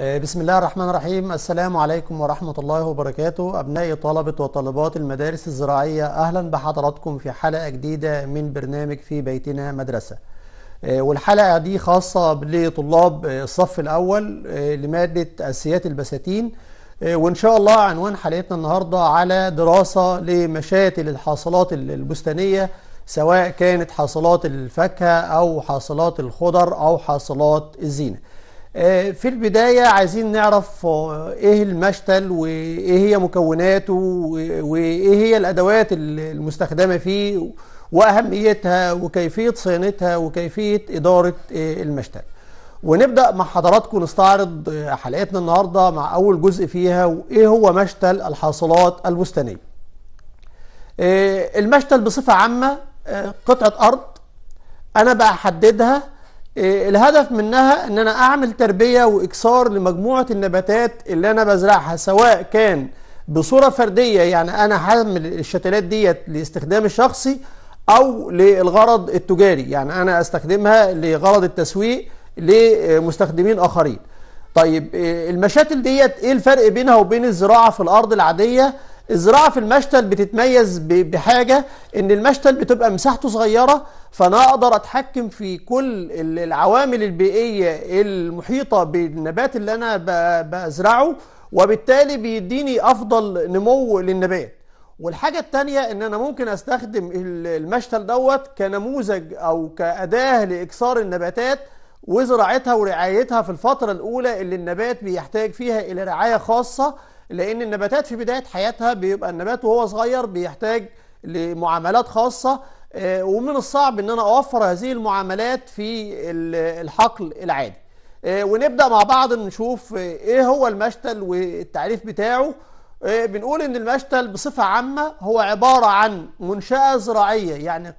آه، بسم الله الرحمن الرحيم السلام عليكم ورحمة الله وبركاته أبنائي طلبة وطالبات المدارس الزراعية أهلا بحضراتكم في حلقة جديدة من برنامج في بيتنا مدرسة آه، والحلقة دي خاصة لطلاب آه، الصف الأول لمادة أساسيات البساتين وإن شاء الله عنوان حلقتنا النهاردة على دراسة لمشاتل الحاصلات البستانية سواء كانت حاصلات الفاكهة أو حاصلات الخضر أو حاصلات الزينة آه، في البداية عايزين نعرف آه، ايه المشتل وايه هي مكوناته وايه هي الادوات المستخدمة فيه واهميتها وكيفية صيانتها وكيفية ادارة آه، المشتل ونبدأ مع حضراتكم نستعرض حلقتنا النهاردة مع اول جزء فيها وايه هو مشتل الحاصلات البستانية المشتل بصفة عامة قطعة ارض انا بحددها إيه، الهدف منها ان انا اعمل تربيه واكثار لمجموعه النباتات اللي انا بزرعها سواء كان بصوره فرديه يعني انا هعمل الشتلات ديت لاستخدام الشخصي او للغرض التجاري يعني انا استخدمها لغرض التسويق لمستخدمين اخرين طيب إيه، المشاتل ديت ايه الفرق بينها وبين الزراعه في الارض العاديه الزراعه في المشتل بتتميز بحاجه ان المشتل بتبقى مساحته صغيره فانا اقدر اتحكم في كل العوامل البيئيه المحيطه بالنبات اللي انا بزرعه وبالتالي بيديني افضل نمو للنبات والحاجة التانية ان انا ممكن استخدم المشتل دوت كنموذج او كأداة لاكثار النباتات وزراعتها ورعايتها في الفترة الاولى اللي النبات بيحتاج فيها الى رعاية خاصة لان النباتات في بداية حياتها بيبقى النبات وهو صغير بيحتاج لمعاملات خاصة آه، ومن الصعب ان انا اوفر هذه المعاملات في الحقل العادي آه، ونبدا مع بعض نشوف ايه هو المشتل والتعريف بتاعه آه، بنقول ان المشتل بصفه عامه هو عباره عن منشاه زراعيه يعني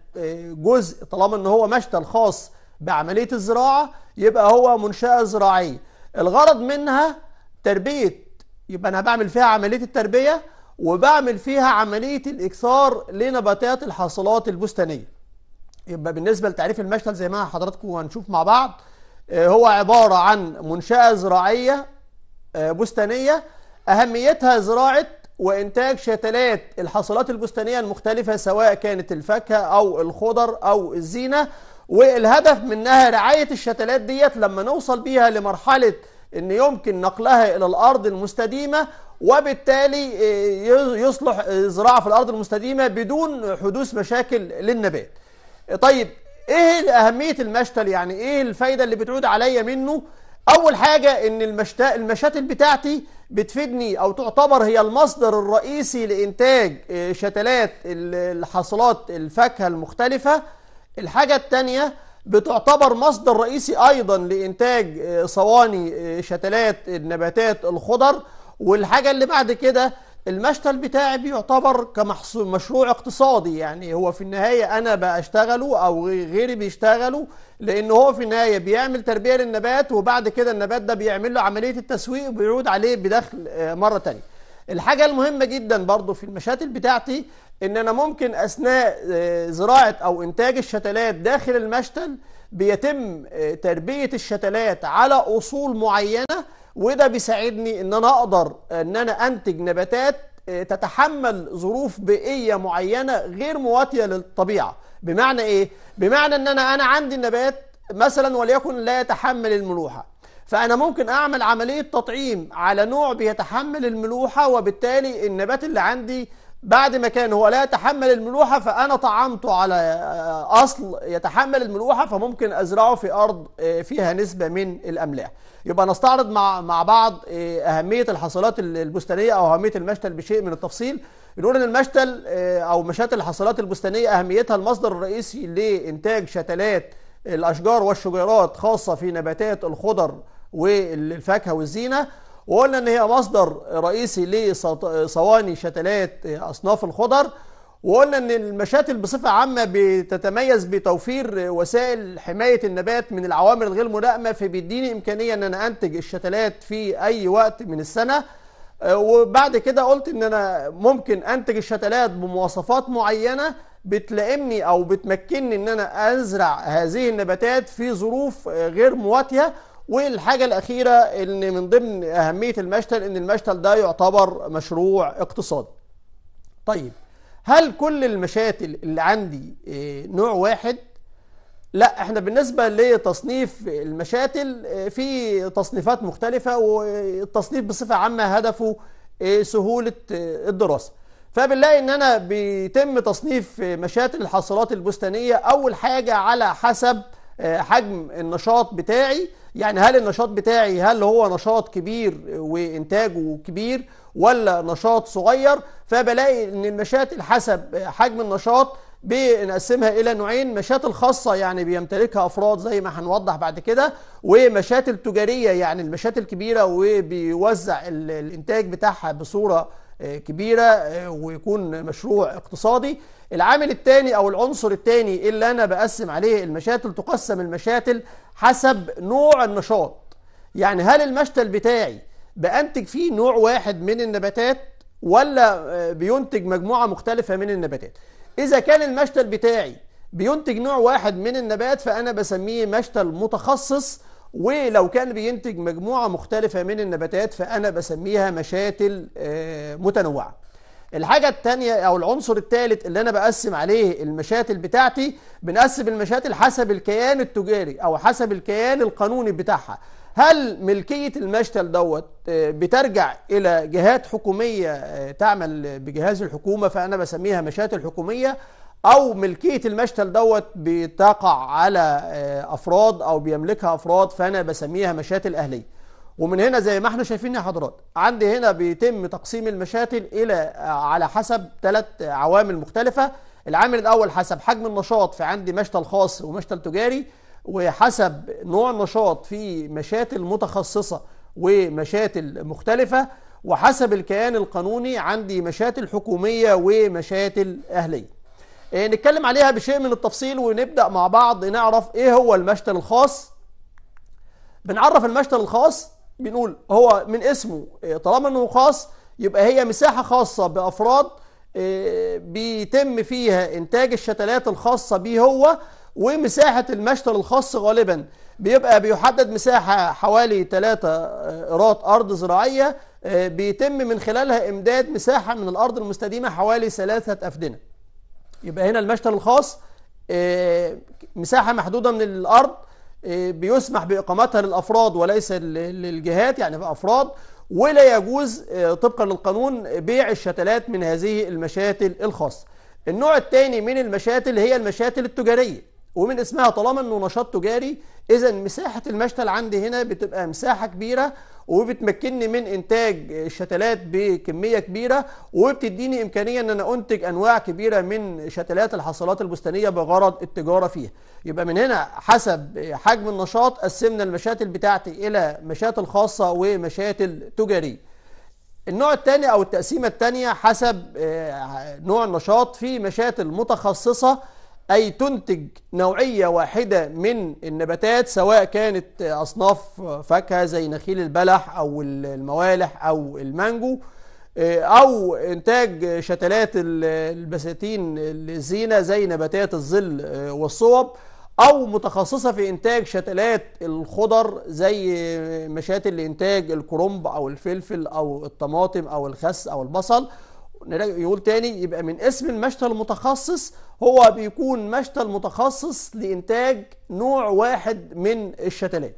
جزء طالما ان هو مشتل خاص بعمليه الزراعه يبقى هو منشاه زراعيه الغرض منها تربيه يبقى انا بعمل فيها عمليه التربيه وبعمل فيها عملية الإكثار لنباتات الحاصلات البستانية يبقى بالنسبة لتعريف المشتل زي ما حضراتكم هنشوف مع بعض آه، هو عبارة عن منشأة زراعية آه، بستانية أهميتها زراعة وإنتاج شتلات الحاصلات البستانية المختلفة سواء كانت الفاكهة أو الخضر أو الزينة والهدف منها رعاية الشتلات ديت لما نوصل بيها لمرحلة ان يمكن نقلها الى الارض المستديمه وبالتالي آه، يصلح الزراعه في الارض المستديمه بدون حدوث مشاكل للنبات. طيب ايه اهميه المشتل يعني ايه الفايده اللي بتعود عليا منه؟ اول حاجه ان المشتاء المشاتل بتاعتي بتفيدني او تعتبر هي المصدر الرئيسي لانتاج آه، شتلات الحاصلات الفاكهه المختلفه. الحاجه الثانيه بتعتبر مصدر رئيسي ايضا لانتاج آه، صواني شتلات النباتات الخضر. والحاجة اللي بعد كده المشتل بتاعي بيعتبر كمحصول مشروع اقتصادي يعني هو في النهاية أنا بشتغله أو غيري بيشتغله لأن هو في النهاية بيعمل تربية للنبات وبعد كده النبات ده بيعمل له عملية التسويق وبيعود عليه بدخل آه، مرة تانية الحاجة المهمة جدا برضو في المشاتل بتاعتي ان انا ممكن اثناء آه، زراعة او انتاج الشتلات داخل المشتل بيتم آه، تربية الشتلات على اصول معينة وده بيساعدني ان انا اقدر ان انا انتج نباتات آه، تتحمل ظروف بيئية معينة غير مواتية للطبيعة بمعنى ايه؟ بمعنى ان انا انا عندي النبات مثلا وليكن لا يتحمل الملوحة فانا ممكن اعمل عملية تطعيم على نوع بيتحمل الملوحة وبالتالي النبات اللي عندي بعد ما كان هو لا يتحمل الملوحة فأنا طعمته على آه، أصل يتحمل الملوحة فممكن أزرعه في أرض آه، فيها نسبة من الأملاح يبقى نستعرض مع مع بعض آه، اهميه الحصيلات البستانيه او اهميه المشتل بشيء من التفصيل بنقول ان المشتل آه، او مشات الحصيلات البستانيه اهميتها المصدر الرئيسي لانتاج شتلات الاشجار والشجيرات خاصه في نباتات الخضر والفاكهه والزينه وقلنا ان هي مصدر رئيسي لصواني شتلات آه، اصناف الخضر وقلنا ان المشاتل بصفه عامه بتتميز بتوفير وسائل حمايه النبات من العوامل الغير ملائمه فبيديني امكانيه ان انا انتج الشتلات في اي وقت من السنه آه، وبعد كده قلت ان انا ممكن انتج الشتلات بمواصفات معينه بتلائمني او بتمكنني ان انا ازرع هذه النباتات في ظروف آه، غير مواتيه والحاجه الاخيره ان من ضمن اهميه المشتل ان المشتل ده يعتبر مشروع اقتصادي. طيب هل كل المشاتل اللي عندي آه، نوع واحد لا احنا بالنسبة لتصنيف المشاتل آه، في تصنيفات مختلفة والتصنيف بصفة عامة هدفه آه، سهولة الدراسة فبنلاقي ان انا بيتم تصنيف مشاتل الحاصلات البستانية اول حاجة على حسب حجم النشاط بتاعي يعني هل النشاط بتاعي هل هو نشاط كبير وانتاجه كبير ولا نشاط صغير فبلاقي ان المشاتل حسب حجم النشاط بنقسمها الى نوعين مشاتل خاصه يعني بيمتلكها افراد زي ما هنوضح بعد كده ومشاتل تجاريه يعني المشاتل كبيره وبيوزع الانتاج بتاعها بصوره آه، كبيره آه، ويكون مشروع اقتصادي العامل الثاني او العنصر الثاني اللي انا بقسم عليه المشاتل تقسم المشاتل حسب نوع النشاط يعني هل المشتل بتاعي بأنتج فيه نوع واحد من النباتات ولا آه، بينتج مجموعة مختلفة من النباتات إذا كان المشتل بتاعي بينتج نوع واحد من النبات فأنا بسميه مشتل متخصص ولو كان بينتج مجموعة مختلفة من النباتات فأنا بسميها مشاتل آه، متنوعة الحاجة التانية أو العنصر الثالث اللي أنا بقسم عليه المشاتل بتاعتي بنقسم المشاتل حسب الكيان التجاري أو حسب الكيان القانوني بتاعها هل ملكية المشتل دوت آه، بترجع إلى جهات حكومية آه، تعمل بجهاز الحكومة فأنا بسميها مشاتل حكومية أو ملكية المشتل دوت بتقع على آه، أفراد أو بيملكها أفراد فأنا بسميها مشاتل أهلية ومن هنا زي ما احنا شايفين يا حضرات عندي هنا بيتم تقسيم المشاتل إلى على حسب ثلاث عوامل مختلفة العامل الأول حسب حجم النشاط فعندي مشتل خاص ومشتل تجاري وحسب نوع النشاط في مشاتل متخصصة ومشاتل مختلفة وحسب الكيان القانوني عندي مشاتل حكومية ومشاتل أهلية آه، نتكلم عليها بشيء من التفصيل ونبدأ مع بعض نعرف إيه هو المشتل الخاص بنعرف المشتل الخاص بنقول هو من اسمه آه، طالما أنه خاص يبقى هي مساحة خاصة بأفراد آه، بيتم فيها إنتاج الشتلات الخاصة بيه هو ومساحة المشتل الخاص غالبا بيبقى بيحدد مساحة حوالي 3 قرات آه، أرض زراعية آه، بيتم من خلالها إمداد مساحة من الأرض المستديمة حوالي ثلاثة أفدنة يبقى هنا المشتل الخاص آه، مساحة محدودة من الأرض بيسمح بإقامتها للأفراد وليس للجهات يعني بأفراد ولا يجوز طبقا للقانون بيع الشتلات من هذه المشاتل الخاصة النوع الثاني من المشاتل هي المشاتل التجارية ومن اسمها طالما انه نشاط تجاري اذا مساحه المشتل عندي هنا بتبقى مساحه كبيره وبتمكنني من انتاج الشتلات بكميه كبيره وبتديني امكانيه ان انا انتج انواع كبيره من شتلات الحصلات البستانيه بغرض التجاره فيها يبقى من هنا حسب حجم النشاط قسمنا المشاتل بتاعتي الى مشاتل خاصه ومشاتل تجاريه النوع الثاني او التقسيمه الثانيه حسب آه، نوع النشاط في مشاتل متخصصه أي تنتج نوعية واحدة من النباتات سواء كانت أصناف فاكهة زي نخيل البلح أو الموالح أو المانجو آه، أو إنتاج شتلات البساتين الزينة زي نباتات الظل آه، والصوب أو متخصصة في إنتاج شتلات الخضر زي مشاتل لإنتاج الكرنب أو الفلفل أو الطماطم أو الخس أو البصل يقول تاني يبقى من اسم المشتى المتخصص هو بيكون مشتى المتخصص لإنتاج نوع واحد من الشتلات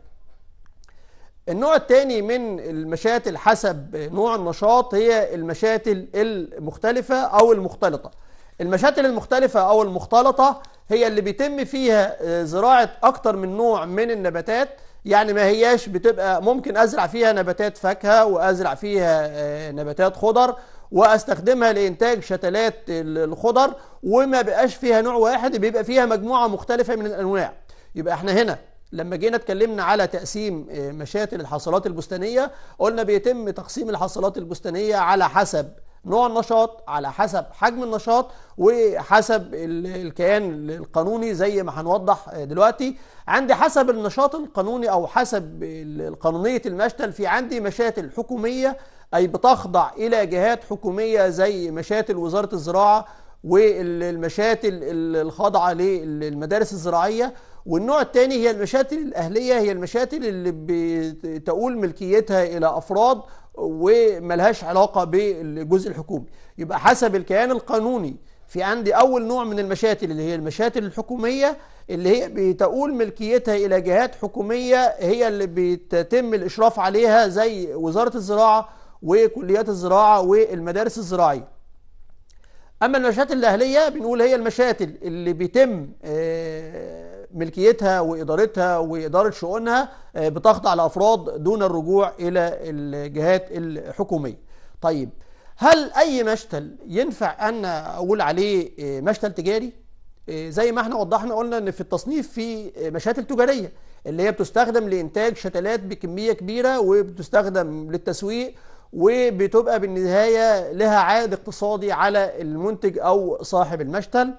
النوع الثاني من المشاتل حسب نوع النشاط هي المشاتل المختلفة أو المختلطة المشاتل المختلفة أو المختلطة هي اللي بيتم فيها آه، زراعة أكتر من نوع من النباتات يعني ما هياش بتبقى ممكن أزرع فيها نباتات فاكهة وأزرع فيها آه، نباتات خضر واستخدمها لانتاج شتلات الخضر وما بقاش فيها نوع واحد بيبقى فيها مجموعه مختلفه من الانواع يبقى احنا هنا لما جينا اتكلمنا على تقسيم آه، مشاتل الحصلات البستانيه قلنا بيتم تقسيم الحصلات البستانيه على حسب نوع النشاط على حسب حجم النشاط وحسب الكيان القانوني زي ما هنوضح آه، دلوقتي عندي حسب النشاط القانوني او حسب قانونيه المشتل في عندي مشاتل حكوميه أي بتخضع إلى جهات حكومية زي مشاتل وزارة الزراعة والمشاتل الخاضعة للمدارس الزراعية والنوع الثاني هي المشاتل الأهلية هي المشاتل اللي بتقول ملكيتها إلى أفراد وملهاش علاقة بالجزء الحكومي يبقى حسب الكيان القانوني في عندي أول نوع من المشاتل اللي هي المشاتل الحكومية اللي هي بتقول ملكيتها إلى جهات حكومية هي اللي بتتم الإشراف عليها زي وزارة الزراعة وكليات الزراعة والمدارس الزراعية أما المشاتل الأهلية بنقول هي المشاتل اللي بيتم آه، ملكيتها وإدارتها وإدارة شؤونها آه، بتخضع لأفراد دون الرجوع إلى الجهات الحكومية طيب هل أي مشتل ينفع أن أقول عليه آه، مشتل تجاري؟ زي ما احنا وضحنا قلنا ان في التصنيف في مشاتل تجاريه اللي هي بتستخدم لانتاج شتلات بكميه كبيره وبتستخدم للتسويق وبتبقى بالنهاية لها عائد اقتصادي على المنتج أو صاحب المشتل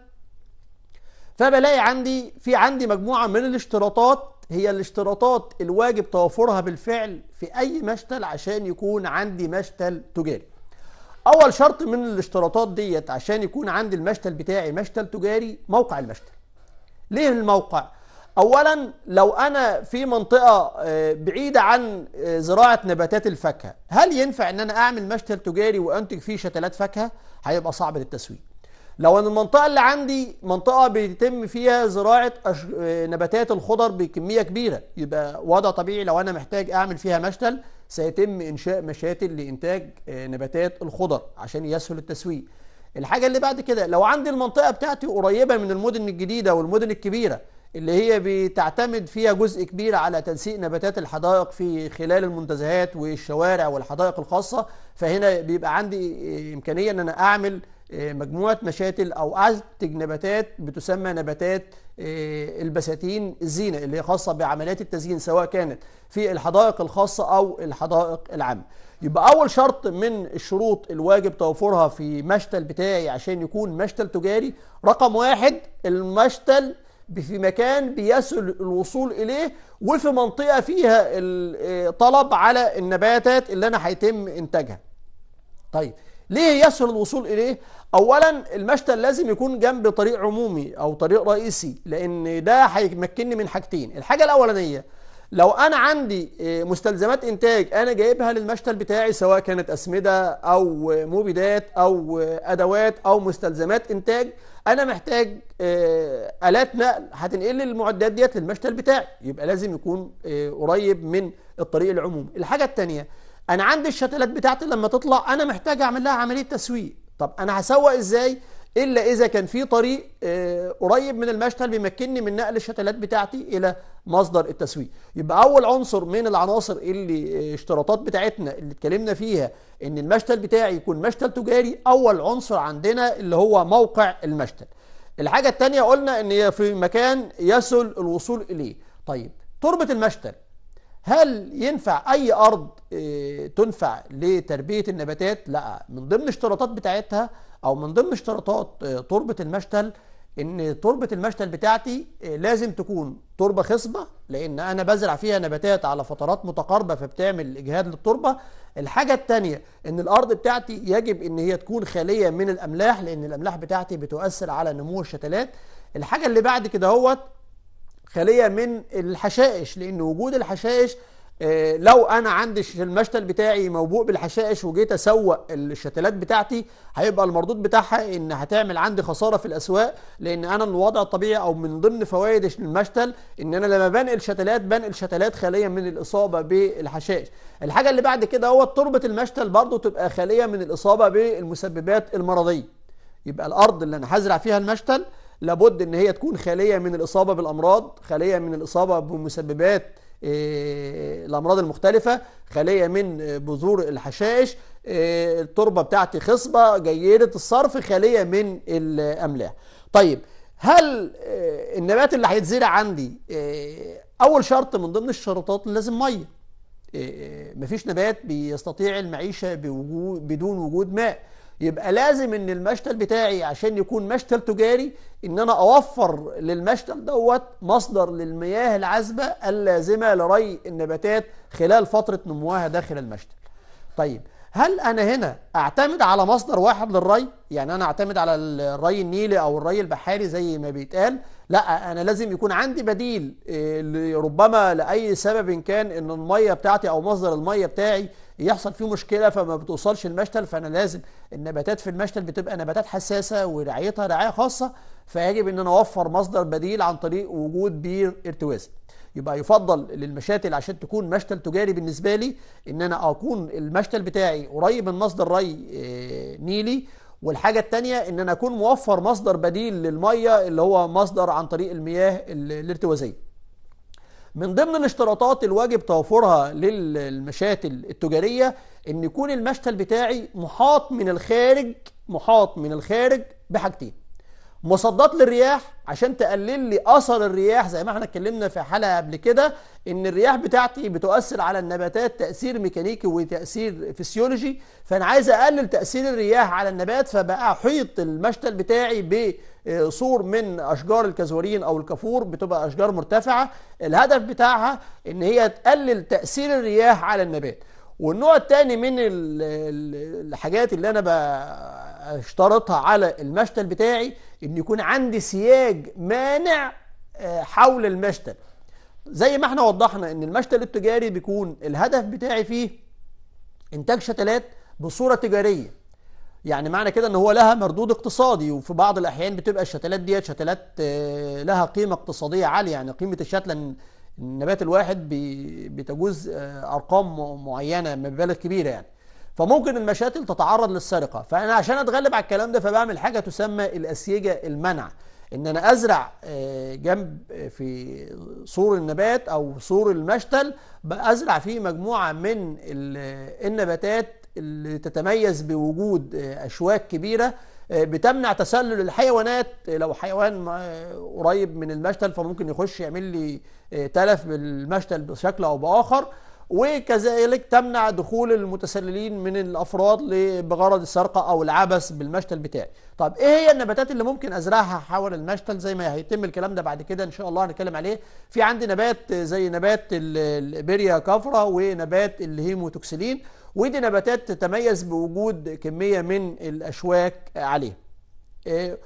فبلاقي عندي في عندي مجموعة من الاشتراطات هي الاشتراطات الواجب توفرها بالفعل في أي مشتل عشان يكون عندي مشتل تجاري أول شرط من الاشتراطات ديت عشان يكون عندي المشتل بتاعي مشتل تجاري موقع المشتل ليه الموقع؟ اولا لو انا في منطقه آه، بعيده عن آه، زراعه نباتات الفاكهه هل ينفع ان انا اعمل مشتل تجاري وانتج فيه شتلات فاكهه هيبقى صعب للتسويق لو ان المنطقه اللي عندي منطقه بيتم فيها زراعه أش... آه، نباتات الخضر بكميه كبيره يبقى وضع طبيعي لو انا محتاج اعمل فيها مشتل سيتم انشاء مشاتل لانتاج نباتات الخضر عشان يسهل التسويق الحاجه اللي بعد كده لو عندي المنطقه بتاعتي قريبه من المدن الجديده والمدن الكبيره اللي هي بتعتمد فيها جزء كبير على تنسيق نباتات الحدائق في خلال المنتزهات والشوارع والحدائق الخاصة فهنا بيبقى عندي إمكانية أن أنا أعمل آه، مجموعة مشاتل أو أنتج نباتات بتسمى نباتات آه، البساتين الزينة اللي هي خاصة بعمليات التزيين سواء كانت في الحدائق الخاصة أو الحدائق العامة يبقى أول شرط من الشروط الواجب توفرها في مشتل بتاعي عشان يكون مشتل تجاري رقم واحد المشتل في مكان بيسهل الوصول اليه وفي منطقه فيها آه، طلب على النباتات اللي انا هيتم انتاجها طيب ليه يسهل الوصول اليه اولا المشتل لازم يكون جنب طريق عمومي او طريق رئيسي لان ده هيمكنني من حاجتين الحاجه الاولانيه لو انا عندي آه، مستلزمات انتاج انا جايبها للمشتل بتاعي سواء كانت اسمده او مبيدات او آه، ادوات او مستلزمات انتاج انا محتاج آه، الات نقل هتنقل المعدات ديت للمشتل بتاعي يبقى لازم يكون آه، قريب من الطريق العمومي الحاجه الثانيه انا عندي الشتلات بتاعتي لما تطلع انا محتاج اعمل لها عمليه تسويق طب انا هسوق ازاي إلا إذا كان في طريق آه، قريب من المشتل بيمكنني من نقل الشتلات بتاعتي إلى مصدر التسويق يبقى أول عنصر من العناصر اللي آه، اشتراطات بتاعتنا اللي اتكلمنا فيها إن المشتل بتاعي يكون مشتل تجاري أول عنصر عندنا اللي هو موقع المشتل الحاجة الثانيه قلنا إن في مكان يسهل الوصول إليه طيب تربة المشتل هل ينفع اي ارض آه، تنفع لتربيه النباتات لا من ضمن اشتراطات بتاعتها او من ضمن اشتراطات آه، تربه المشتل ان تربه المشتل بتاعتي آه، لازم تكون تربه خصبه لان انا بزرع فيها نباتات على فترات متقاربه فبتعمل اجهاد للتربه الحاجه الثانيه ان الارض بتاعتي يجب ان هي تكون خاليه من الاملاح لان الاملاح بتاعتي بتؤثر على نمو الشتلات الحاجه اللي بعد كده هوت خاليه من الحشائش لان وجود الحشائش آه، لو انا عندي المشتل بتاعي موبوء بالحشائش وجيت اسوق الشتلات بتاعتي هيبقى المردود بتاعها ان هتعمل عندي خساره في الاسواق لان انا الوضع الطبيعي او من ضمن فوائد المشتل ان انا لما بنقل شتلات بنقل شتلات خاليه من الاصابه بالحشائش الحاجه اللي بعد كده هو تربه المشتل برضو تبقى خاليه من الاصابه بالمسببات المرضيه يبقى الارض اللي انا هزرع فيها المشتل لابد ان هي تكون خاليه من الاصابه بالامراض خاليه من الاصابه بمسببات آه، الامراض المختلفه خاليه من بذور الحشائش آه، التربه بتاعتي خصبه جيده الصرف خاليه من الاملاح طيب هل آه، النبات اللي هيتزرع عندي اول شرط من ضمن الشروطات لازم ميه مفيش نبات بيستطيع المعيشه بوجود بدون وجود ماء يبقى لازم ان المشتل بتاعي عشان يكون مشتل تجاري ان انا اوفر للمشتل دوت مصدر للمياه العذبه اللازمه لري النباتات خلال فتره نموها داخل المشتل. طيب هل انا هنا اعتمد على مصدر واحد للري؟ يعني انا اعتمد على الري النيلي او الري البحاري زي ما بيتقال لا انا لازم يكون عندي بديل آه، ربما لاي سبب كان ان الميه بتاعتي او مصدر الميه بتاعي يحصل فيه مشكله فما بتوصلش المشتل فانا لازم النباتات في المشتل بتبقى نباتات حساسه ورعايتها رعايه خاصه فيجب ان انا اوفر مصدر بديل عن طريق وجود بير ارتوازي يبقى يفضل للمشاتل عشان تكون مشتل تجاري بالنسبه لي ان انا اكون المشتل بتاعي قريب من مصدر ري آه، نيلي والحاجة التانية ان انا اكون موفر مصدر بديل للمية اللي هو مصدر عن طريق المياه الارتوازية من ضمن الاشتراطات الواجب توفرها للمشاتل التجارية ان يكون المشتل بتاعي محاط من الخارج محاط من الخارج بحاجتين مصدات للرياح عشان تقلل لي اثر الرياح زي ما احنا اتكلمنا في حلقه قبل كده ان الرياح بتاعتي بتؤثر على النباتات تاثير ميكانيكي وتاثير فسيولوجي فانا عايز اقلل تاثير الرياح على النبات فبقى احيط المشتل بتاعي بسور من اشجار الكازورين او الكافور بتبقى اشجار مرتفعه الهدف بتاعها ان هي تقلل تاثير الرياح على النبات والنوع الثاني من الحاجات اللي انا اشترطها على المشتل بتاعي ان يكون عندي سياج مانع آه، حول المشتل زي ما احنا وضحنا ان المشتل التجاري بيكون الهدف بتاعي فيه انتاج شتلات بصوره تجاريه يعني معنى كده ان هو لها مردود اقتصادي وفي بعض الاحيان بتبقى الشتلات ديت شتلات آه، لها قيمه اقتصاديه عاليه يعني قيمه الشتله النبات الواحد بتجوز آه، ارقام معينه مبالغ كبيره يعني فممكن المشاتل تتعرض للسرقه فانا عشان اتغلب على الكلام ده فبعمل حاجه تسمى الاسيجه المنع ان انا ازرع آه، جنب آه، في سور النبات او سور المشتل ازرع فيه مجموعه من آه، النباتات اللي تتميز بوجود اشواك كبيره بتمنع تسلل الحيوانات لو حيوان قريب من المشتل فممكن يخش يعمل لي تلف بالمشتل بشكل او باخر وكذلك تمنع دخول المتسللين من الافراد بغرض السرقه او العبث بالمشتل بتاعي طب ايه هي النباتات اللي ممكن ازرعها حول المشتل زي ما هيتم الكلام ده بعد كده ان شاء الله هنتكلم عليه في عندي نبات زي نبات الابيريا كافرا ونبات الهيموتوكسلين ودي نباتات تتميز بوجود كميه من الاشواك عليها إيه،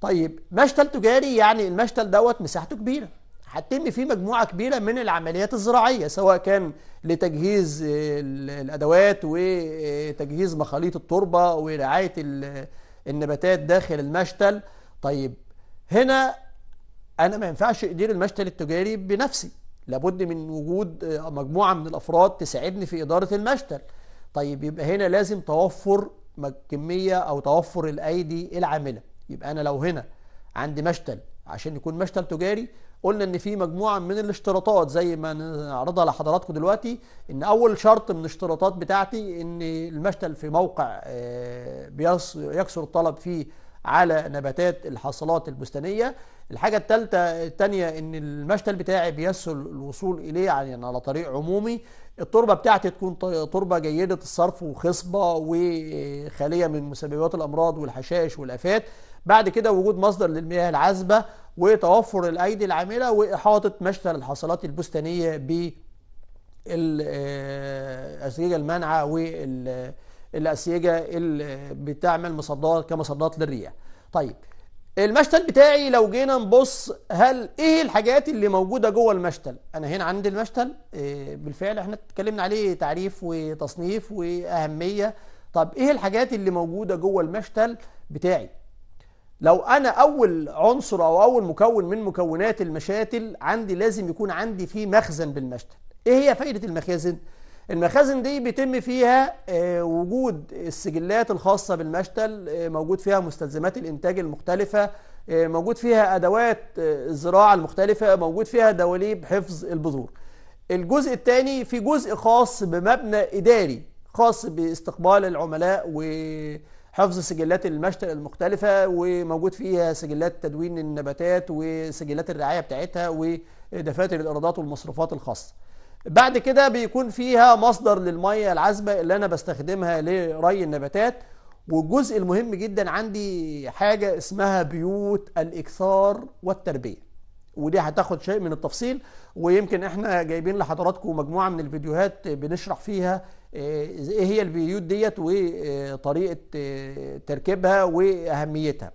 طيب مشتل تجاري يعني المشتل دوت مساحته كبيره هتتم فيه مجموعة كبيرة من العمليات الزراعية سواء كان لتجهيز الأدوات وتجهيز مخاليط التربة ورعاية النباتات داخل المشتل طيب هنا أنا ما ينفعش أدير المشتل التجاري بنفسي لابد من وجود مجموعة من الأفراد تساعدني في إدارة المشتل طيب يبقى هنا لازم توفر كمية أو توفر الأيدي العاملة يبقى أنا لو هنا عندي مشتل عشان يكون مشتل تجاري قلنا ان في مجموعه من الاشتراطات زي ما نعرضها لحضراتكم دلوقتي ان اول شرط من الاشتراطات بتاعتي ان المشتل في موقع آه، يكثر الطلب فيه على نباتات الحصلات البستانيه الحاجه الثالثه الثانيه ان المشتل بتاعي بيسهل الوصول اليه يعني على طريق عمومي التربه بتاعتي تكون تربه جيده الصرف وخصبه وخاليه من مسببات الامراض والحشائش والافات بعد كده وجود مصدر للمياه العذبه وتوفر الايدي العامله واحاطه مشتل الحصلات البستانيه بالاسيجه آه، المانعه والاسيجه آه، اللي بتعمل مصدات كمصدات للرياح. طيب المشتل بتاعي لو جينا نبص هل ايه الحاجات اللي موجوده جوه المشتل انا هنا عندي المشتل آه، بالفعل احنا اتكلمنا عليه تعريف وتصنيف واهميه طب ايه الحاجات اللي موجوده جوه المشتل بتاعي لو انا اول عنصر او اول مكون من مكونات المشاتل عندي لازم يكون عندي فيه مخزن بالمشتل ايه هي فائده المخازن المخازن دي بيتم فيها آه، وجود السجلات الخاصه بالمشتل آه، موجود فيها مستلزمات الانتاج المختلفه آه، موجود فيها ادوات الزراعه المختلفه موجود فيها دواليب حفظ البذور الجزء الثاني في جزء خاص بمبنى اداري خاص باستقبال العملاء و حفظ سجلات المشتل المختلفة وموجود فيها سجلات تدوين النباتات وسجلات الرعاية بتاعتها ودفاتر الإيرادات والمصروفات الخاصة بعد كده بيكون فيها مصدر للمية العذبة اللي أنا بستخدمها لري النباتات والجزء المهم جدا عندي حاجة اسمها بيوت الإكثار والتربية ودي هتاخد شيء من التفصيل ويمكن احنا جايبين لحضراتكم مجموعة من الفيديوهات بنشرح فيها إيه،, ايه هي البيوت ديت وطريقه إيه، تركيبها واهميتها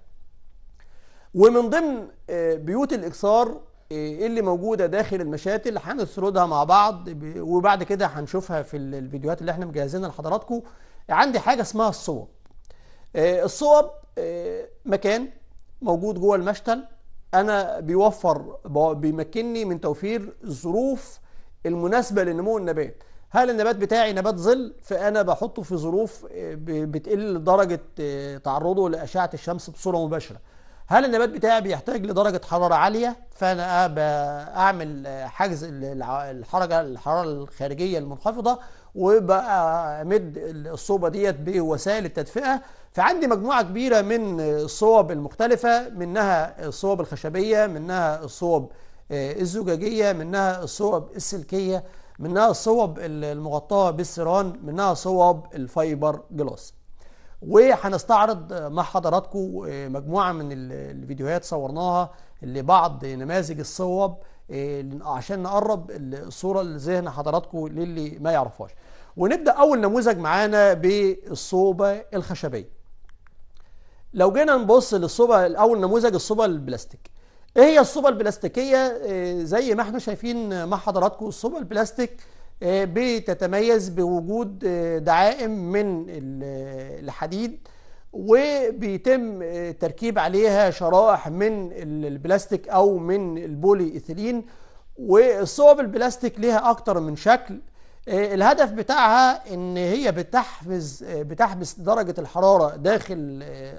ومن ضمن إيه، بيوت الاكسار اللي موجوده داخل المشاتل هنسردها مع بعض وبعد كده هنشوفها في الفيديوهات اللي احنا مجهزينها لحضراتكم عندي حاجه اسمها الصوب الصوب مكان موجود جوه المشتل انا بيوفر بيمكنني من توفير الظروف المناسبه لنمو النبات هل النبات بتاعي نبات ظل فانا بحطه في ظروف آه، بتقل درجه آه، تعرضه لاشعه الشمس بصوره مباشره هل النبات بتاعي بيحتاج لدرجه حراره عاليه فانا آه، بعمل حجز الحرجه الحراره الخارجيه المنخفضه وبمد الصوبه ديت بوسائل التدفئه فعندي مجموعه كبيره من الصوب المختلفه منها الصوب الخشبيه منها الصوب الزجاجيه منها الصوب السلكيه منها الصوب المغطاة بالسيران منها صوب الفايبر جلوس وهنستعرض مع حضراتكم مجموعة من الفيديوهات صورناها لبعض نماذج الصوب آه، عشان نقرب الصورة لذهن حضراتكم للي ما يعرفهاش ونبدأ أول نموذج معانا بالصوبة الخشبية لو جينا نبص للصوبة أول نموذج الصوبة البلاستيك ايه هي الصوبة البلاستيكية آه، زي ما احنا شايفين مع حضراتكم الصوبة البلاستيك آه، بتتميز بوجود آه، دعائم من الحديد وبيتم تركيب عليها شرائح من البلاستيك او من البولي ايثيلين والصوب البلاستيك ليها اكتر من شكل الهدف بتاعها ان هي بتحفز بتحبس درجه الحراره داخل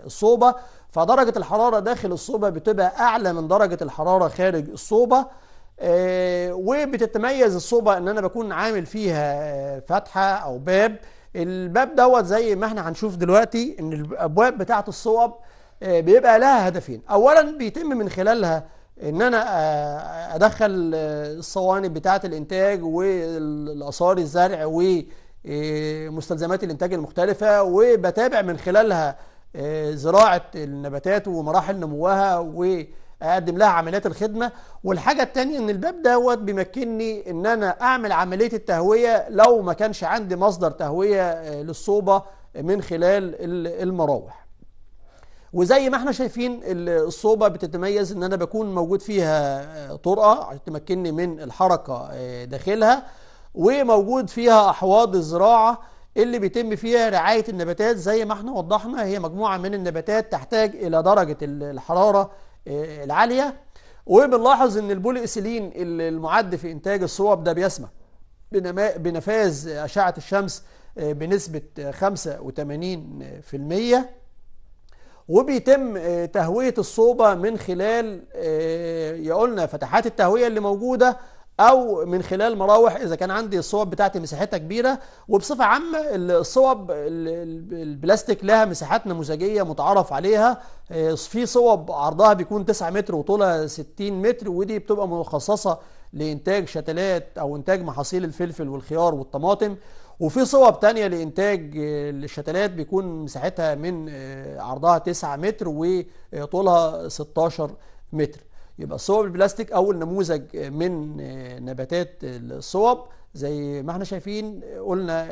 الصوبه فدرجة الحرارة داخل الصوبة بتبقى أعلى من درجة الحرارة خارج الصوبة آه، وبتتميز الصوبة إن أنا بكون عامل فيها آه، فتحة أو باب الباب دوت زي ما احنا هنشوف دلوقتي إن الأبواب بتاعة الصوب آه، بيبقى لها هدفين أولا بيتم من خلالها إن أنا أدخل الصواني بتاعة الإنتاج والاثار الزرع ومستلزمات الإنتاج المختلفة وبتابع من خلالها آه، زراعه النباتات ومراحل نموها واقدم لها عمليات الخدمه والحاجه الثانيه ان الباب دوت بيمكنني ان انا اعمل عمليه التهويه لو ما كانش عندي مصدر تهويه آه، للصوبه من خلال المراوح وزي ما احنا شايفين الصوبه بتتميز ان انا بكون موجود فيها آه، طرقه تمكنني من الحركه داخلها وموجود فيها احواض الزراعه اللي بيتم فيها رعاية النباتات زي ما احنا وضحنا هي مجموعة من النباتات تحتاج إلى درجة الحرارة آه، العالية وبنلاحظ ان البولي اسيلين المعد في إنتاج الصوب ده بيسمح بنفاذ أشعة الشمس آه، بنسبة 85% وبيتم آه، تهوية الصوبة من خلال يقولنا فتحات التهوية اللي موجودة او من خلال مراوح اذا كان عندي الصوب بتاعتي مساحتها كبيره وبصفه عامه الصوب البلاستيك لها مساحات نموذجيه متعارف عليها آه، في صوب عرضها بيكون 9 متر وطولها 60 متر ودي بتبقى مخصصه لانتاج شتلات او انتاج محاصيل الفلفل والخيار والطماطم وفي صوب تانية لإنتاج الشتلات بيكون مساحتها من آه، عرضها 9 متر وطولها 16 متر يبقى الصوب البلاستيك اول نموذج من نباتات الصوب زي ما احنا شايفين قلنا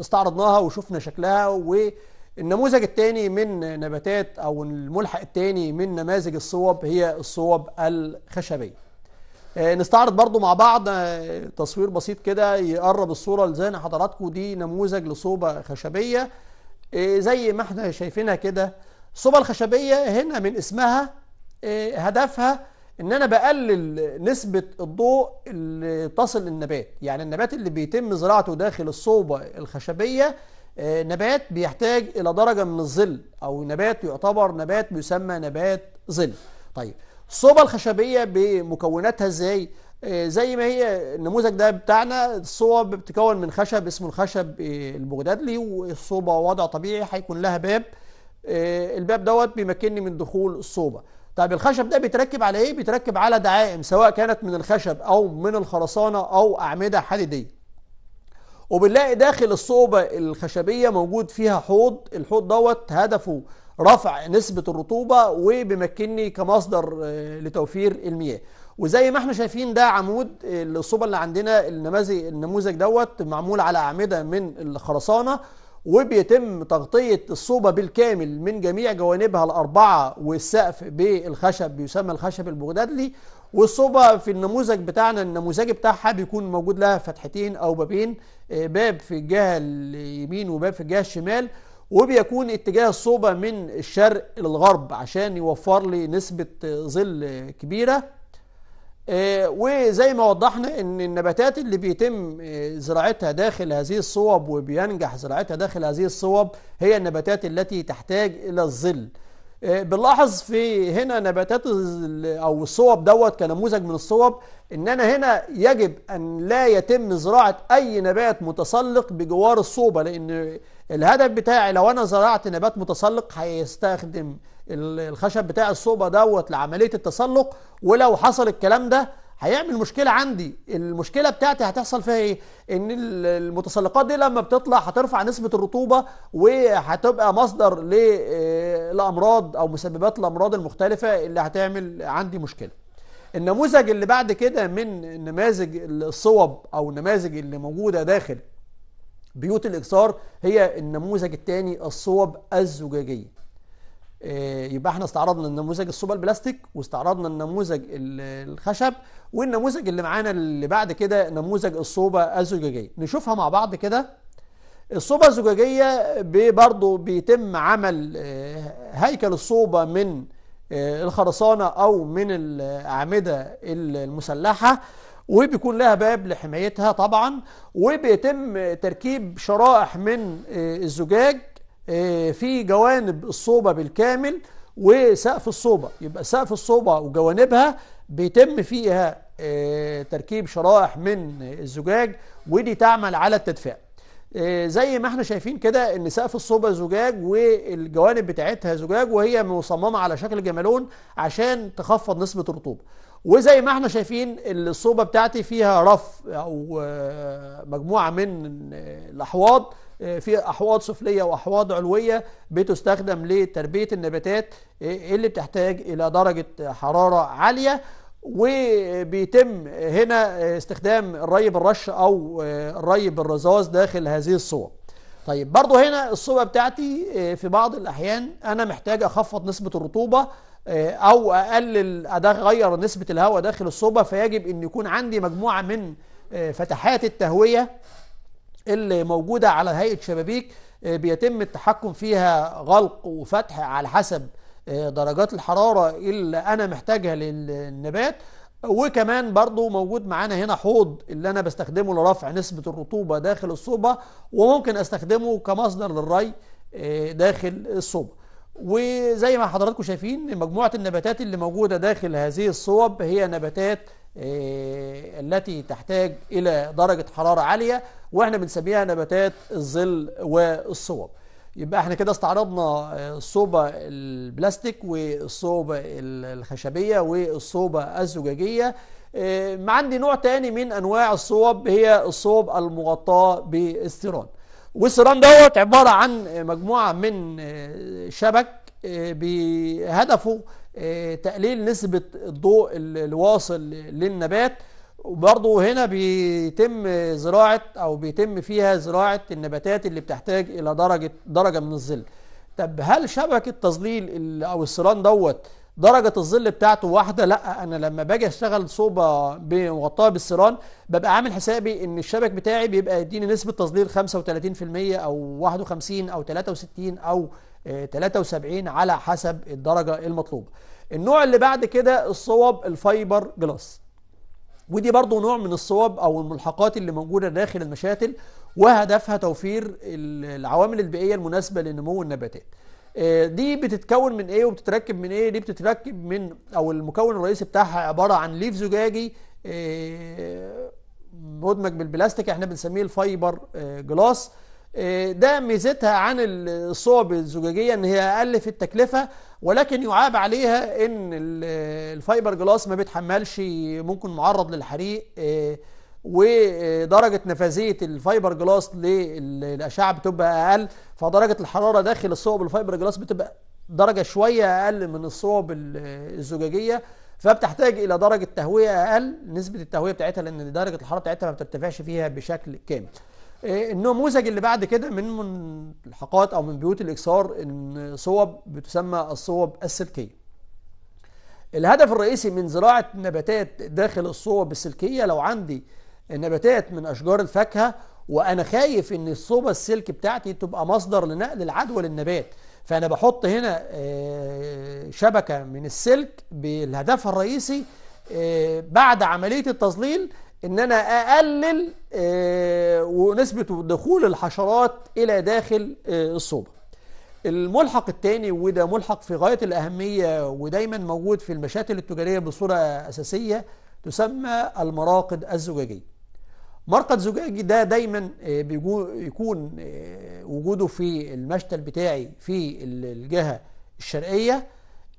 استعرضناها وشفنا شكلها والنموذج الثاني من نباتات او الملحق الثاني من نماذج الصوب هي الصوب الخشبيه آه، نستعرض برضو مع بعض آه، تصوير بسيط كده يقرب الصورة لذهن حضراتكم دي نموذج لصوبة خشبية آه، زي ما احنا شايفينها كده الصوبة الخشبية هنا من اسمها آه، هدفها ان انا بقلل نسبة الضوء اللي تصل للنبات يعني النبات اللي بيتم زراعته داخل الصوبة الخشبية آه، نبات بيحتاج الى درجة من الظل او نبات يعتبر نبات بيسمى نبات ظل طيب الصوبة الخشبية بمكوناتها ازاي آه، زي ما هي النموذج ده بتاعنا الصوب بتتكون من خشب اسمه الخشب البغدادلي والصوبة وضع طبيعي هيكون لها باب الباب دوت بيمكنني من دخول الصوبة طيب الخشب ده بيتركب على ايه بيتركب على دعائم سواء كانت من الخشب او من الخرسانه او اعمده حديديه وبنلاقي داخل الصوبة الخشبية موجود فيها حوض الحوض دوت هدفه رفع نسبة الرطوبة وبيمكنني كمصدر آه، لتوفير المياه وزي ما احنا شايفين ده عمود آه، الصوبة اللي عندنا النماذج النموذج دوت معمول على أعمدة من الخرسانة وبيتم تغطية الصوبة بالكامل من جميع جوانبها الأربعة والسقف بالخشب بيسمى الخشب البغدادلي والصوبة في النموذج بتاعنا النموذج بتاعها بيكون موجود لها فتحتين أو بابين آه، باب في الجهة اليمين وباب في الجهة الشمال وبيكون اتجاه الصوبة من الشرق للغرب عشان يوفر لي نسبة ظل كبيرة آه، وزي ما وضحنا ان النباتات اللي بيتم آه، زراعتها داخل هذه الصوب وبينجح زراعتها داخل هذه الصوب هي النباتات التي تحتاج الى الظل آه، بنلاحظ في هنا نباتات او الصوب دوت كنموذج من الصوب ان انا هنا يجب ان لا يتم زراعه اي نبات متسلق بجوار الصوبه لان الهدف بتاعي لو انا زرعت نبات متسلق هيستخدم الخشب بتاع الصوبة دوت لعملية التسلق ولو حصل الكلام ده هيعمل مشكلة عندي المشكلة بتاعتي هتحصل فيها ايه ان المتسلقات دي لما بتطلع هترفع نسبة الرطوبة وهتبقى مصدر للأمراض آه، او مسببات الأمراض المختلفة اللي هتعمل عندي مشكلة النموذج اللي بعد كده من نماذج الصوب او النماذج اللي موجودة داخل بيوت الإكسار هي النموذج الثاني الصوب الزجاجية آه، يبقى احنا استعرضنا النموذج الصوبة البلاستيك واستعرضنا النموذج الخشب والنموذج اللي معانا اللي بعد كده نموذج الصوبة الزجاجية نشوفها مع بعض كده الصوبة الزجاجية برضه بيتم عمل آه، هيكل الصوبة من آه، الخرسانة أو من الأعمدة المسلحة وبيكون لها باب لحمايتها طبعا وبيتم تركيب شرائح من الزجاج آه، في جوانب الصوبة بالكامل وسقف الصوبة يبقى سقف الصوبة وجوانبها بيتم فيها آه، تركيب شرائح من الزجاج ودي تعمل على التدفئة آه، زي ما احنا شايفين كده ان سقف الصوبه زجاج والجوانب بتاعتها زجاج وهي مصممه على شكل جمالون عشان تخفض نسبه الرطوبه وزي ما احنا شايفين الصوبه بتاعتي فيها رف او مجموعه من الاحواض آه، في احواض سفليه واحواض علويه بتستخدم لتربيه النباتات آه، اللي بتحتاج الى درجه حراره عاليه وبيتم هنا استخدام الري بالرش او الري آه، بالرزاز داخل هذه الصور طيب برضو هنا الصوبة بتاعتي في بعض الأحيان أنا محتاج أخفض نسبة الرطوبة أو أقلل أغير نسبة الهواء داخل الصوبة فيجب أن يكون عندي مجموعة من فتحات التهوية اللي موجودة على هيئة شبابيك آه، بيتم التحكم فيها غلق وفتح على حسب آه، درجات الحرارة اللي أنا محتاجها للنبات وكمان برضو موجود معانا هنا حوض اللي أنا بستخدمه لرفع نسبة الرطوبة داخل الصوبة وممكن أستخدمه كمصدر للري آه، داخل الصوبة وزي ما حضراتكم شايفين مجموعة النباتات اللي موجودة داخل هذه الصوب هي نباتات آه، التي تحتاج إلى درجة حرارة عالية وإحنا بنسميها نباتات الظل والصوب يبقى احنا كده استعرضنا آه، الصوبة البلاستيك والصوبة الخشبية والصوبة الزجاجية آه، عندي نوع تاني من انواع الصوب هي الصوب المغطاة بالسيران والسيران دوت عبارة عن مجموعة من شبك بهدفه آه، تقليل نسبة الضوء اللي واصل للنبات وبرضه هنا بيتم زراعة أو بيتم فيها زراعة النباتات اللي بتحتاج إلى درجة درجة من الظل طب هل شبكة تظليل أو السيران دوت درجة الظل بتاعته واحدة لا أنا لما باجي أشتغل صوبة مغطاة بالسيران ببقى عامل حسابي إن الشبك بتاعي بيبقى يديني نسبة تظليل 35% أو 51 أو 63 أو 73 على حسب الدرجة المطلوبة النوع اللي بعد كده الصوب الفايبر جلاس ودي برضو نوع من الصواب او الملحقات اللي موجوده داخل المشاتل وهدفها توفير العوامل البيئيه المناسبه لنمو النباتات آه، دي بتتكون من ايه وبتتركب من ايه دي بتتركب من او المكون الرئيسي بتاعها عباره عن ليف زجاجي آه، مدمج بالبلاستيك احنا بنسميه الفايبر آه، جلاس إيه، ده ميزتها عن الصوب الزجاجية ان هي اقل في التكلفة ولكن يعاب عليها ان الفايبر جلاس ما بيتحملش ممكن معرض للحريق إيه، ودرجة نفاذية الفايبر جلاس للأشعة بتبقى أقل فدرجة الحرارة داخل الصوب الفايبر جلاس بتبقى درجة شوية أقل من الصوب الزجاجية فبتحتاج إلى درجة تهوية أقل نسبة التهوية بتاعتها لأن درجة الحرارة بتاعتها ما بترتفعش فيها بشكل كامل النموذج آه، اللي بعد كده من الحقات او من بيوت الاكسار ان صوب بتسمى الصوب السلكيه الهدف الرئيسي من زراعه نباتات داخل الصوب السلكيه لو عندي نباتات من اشجار الفاكهه وانا خايف ان الصوبه السلك بتاعتي تبقى مصدر لنقل العدوى للنبات فانا بحط هنا آه، شبكه من السلك بهدفها الرئيسي آه، بعد عمليه التظليل ان انا اقلل آه، ونسبة دخول الحشرات الى داخل آه، الصوبة الملحق الثاني وده ملحق في غاية الأهمية ودايما موجود في المشاتل التجارية بصورة أساسية تسمى المراقد الزجاجية مرقد زجاجي ده دايما آه، يكون وجوده في المشتل بتاعي في الجهة الشرقية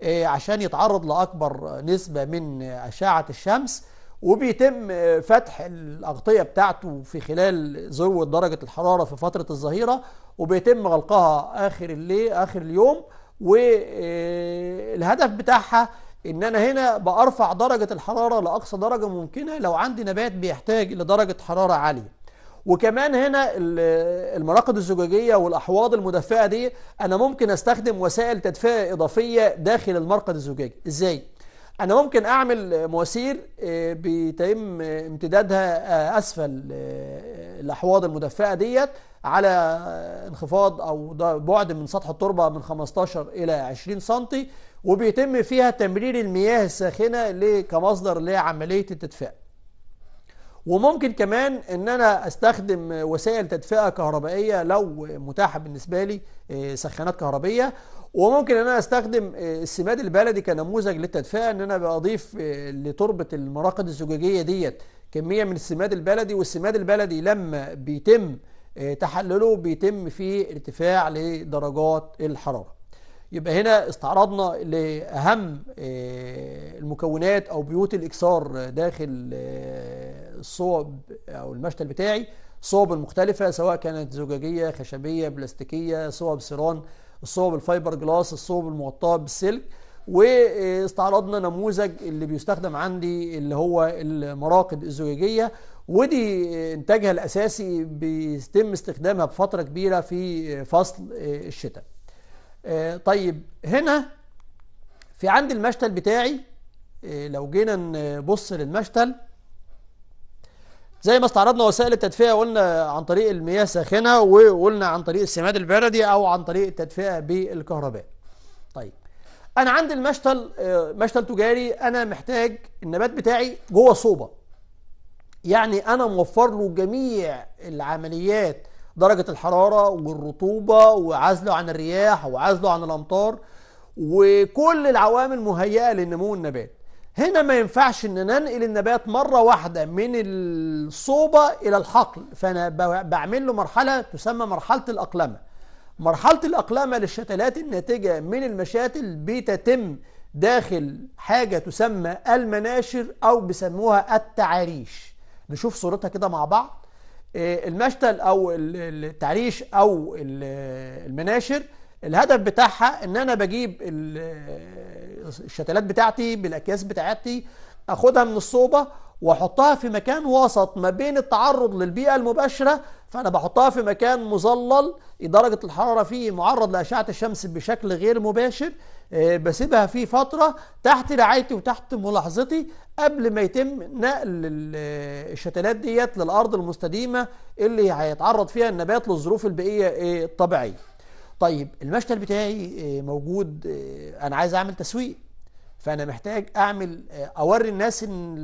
عشان يتعرض لأكبر نسبة من أشعة الشمس وبيتم فتح الأغطية بتاعته في خلال ذروة درجة الحرارة في فترة الظهيرة وبيتم غلقها آخر الليل آخر اليوم والهدف آه، بتاعها ان انا هنا بارفع درجه الحراره لاقصى درجه ممكنه لو عندي نبات بيحتاج لدرجه حراره عاليه وكمان هنا المراقد الزجاجيه والاحواض المدفئه دي انا ممكن استخدم وسائل تدفئه اضافيه داخل المرقد الزجاجي ازاي انا ممكن اعمل مواسير آه، بيتم امتدادها آه، اسفل آه، الاحواض المدفئه ديت على انخفاض او بعد من سطح التربه من 15 الى 20 سم وبيتم فيها تمرير المياه الساخنه كمصدر لعمليه التدفئه وممكن كمان ان انا استخدم وسائل تدفئه كهربائيه لو متاحه بالنسبه لي سخانات كهربيه وممكن ان انا استخدم آه، السماد البلدي كنموذج للتدفئه ان انا بضيف آه، لتربه المراقد الزجاجيه ديت كميه من السماد البلدي والسماد البلدي لما بيتم آه، تحلله بيتم فيه ارتفاع لدرجات الحراره يبقى هنا استعرضنا لاهم المكونات او بيوت الاكسار داخل الصوب او المشتل بتاعي صوب المختلفه سواء كانت زجاجيه خشبيه بلاستيكيه صوب سيران الصوب الفايبر جلاس الصوب المغطاه بالسلك واستعرضنا نموذج اللي بيستخدم عندي اللي هو المراقد الزجاجيه ودي انتاجها الاساسي بيتم استخدامها بفتره كبيره في فصل الشتاء طيب هنا في عندي المشتل بتاعي لو جينا نبص للمشتل زي ما استعرضنا وسائل التدفئة قلنا عن طريق المياه الساخنة وقلنا عن طريق السماد البلدي أو عن طريق التدفئة بالكهرباء طيب أنا عندي المشتل آه، مشتل تجاري أنا محتاج النبات بتاعي جوه صوبة يعني أنا موفر له جميع العمليات درجة الحرارة والرطوبة وعزله عن الرياح وعزله عن الأمطار وكل العوامل مهيئة لنمو النبات هنا ما ينفعش ان ننقل النبات مره واحده من الصوبه الى الحقل فانا بعمل له مرحله تسمى مرحله الاقلمه مرحله الاقلمه للشتلات الناتجه من المشاتل بتتم داخل حاجه تسمى المناشر او بيسموها التعريش نشوف صورتها كده مع بعض آه، المشتل او التعريش او المناشر الهدف بتاعها ان انا بجيب الشتلات بتاعتي بالاكياس بتاعتي اخدها من الصوبه واحطها في مكان وسط ما بين التعرض للبيئه المباشره فانا بحطها في مكان مظلل درجه الحراره فيه معرض لاشعه الشمس بشكل غير مباشر آه، بسيبها فيه فتره تحت رعايتي وتحت ملاحظتي قبل ما يتم نقل آه، الشتلات ديت للارض المستديمه اللي هيتعرض فيها النبات للظروف البيئيه الطبيعيه طيب المشتل بتاعي آه، موجود آه، انا عايز اعمل تسويق فانا محتاج اعمل آه، اوري الناس ان